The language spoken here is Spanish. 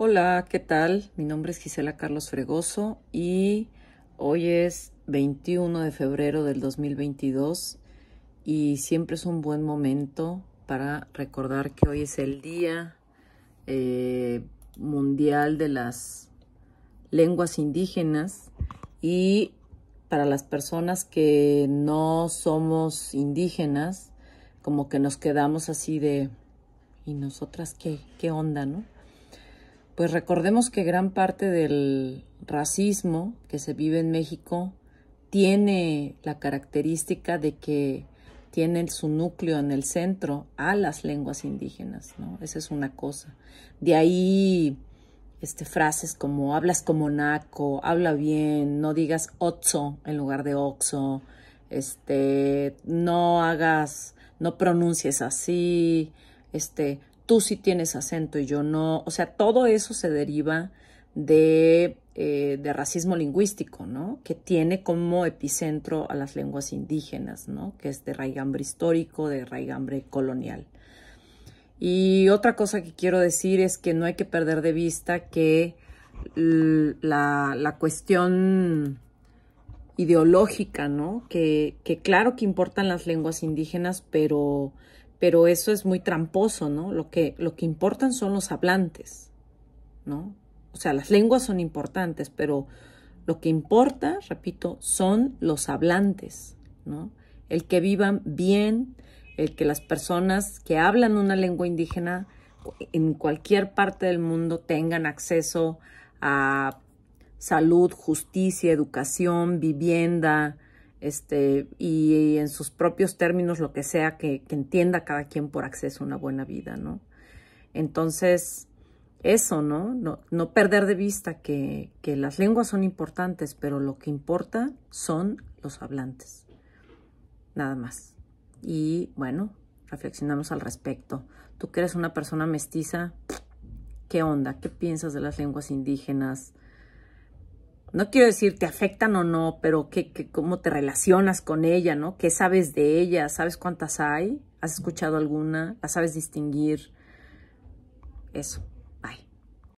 Hola, ¿qué tal? Mi nombre es Gisela Carlos Fregoso y hoy es 21 de febrero del 2022 y siempre es un buen momento para recordar que hoy es el Día eh, Mundial de las Lenguas Indígenas y para las personas que no somos indígenas, como que nos quedamos así de, ¿y nosotras qué? ¿Qué onda, no? Pues recordemos que gran parte del racismo que se vive en México tiene la característica de que tiene su núcleo en el centro a las lenguas indígenas, ¿no? Esa es una cosa. De ahí este, frases como hablas como naco, habla bien, no digas oxo en lugar de oxo, este, no hagas, no pronuncies así, este, tú sí tienes acento y yo no. O sea, todo eso se deriva eh, de, racismo lingüístico, ¿no? Que tiene como epicentro a las lenguas indígenas, ¿no? Que es de raigambre histórico, de raigambre colonial. Y otra cosa que quiero decir es que no hay que perder de vista que la, cuestión ideológica, ¿no? Que, que claro que importan las lenguas indígenas, pero pero eso es muy tramposo, ¿no? Lo que, lo que importan son los hablantes, ¿no? O sea, las lenguas son importantes, pero lo que importa, repito, son los hablantes, ¿no? El que vivan bien, el que las personas que hablan una lengua indígena en cualquier parte del mundo tengan acceso a salud, justicia, educación, vivienda, este, y en sus propios términos lo que sea que, entienda cada quien por acceso a una buena vida, ¿no? Entonces, eso, ¿no? No, no perder de vista que, que, las lenguas son importantes, pero lo que importa son los hablantes, nada más. Y bueno, reflexionamos al respecto. Tú que eres una persona mestiza, ¿qué onda? ¿Qué piensas de las lenguas indígenas? no quiero decir te afectan o no, pero qué, qué, cómo te relacionas con ella, ¿no? ¿Qué sabes de ella? ¿Sabes cuántas hay? ¿Has escuchado alguna? ¿La sabes distinguir? Eso.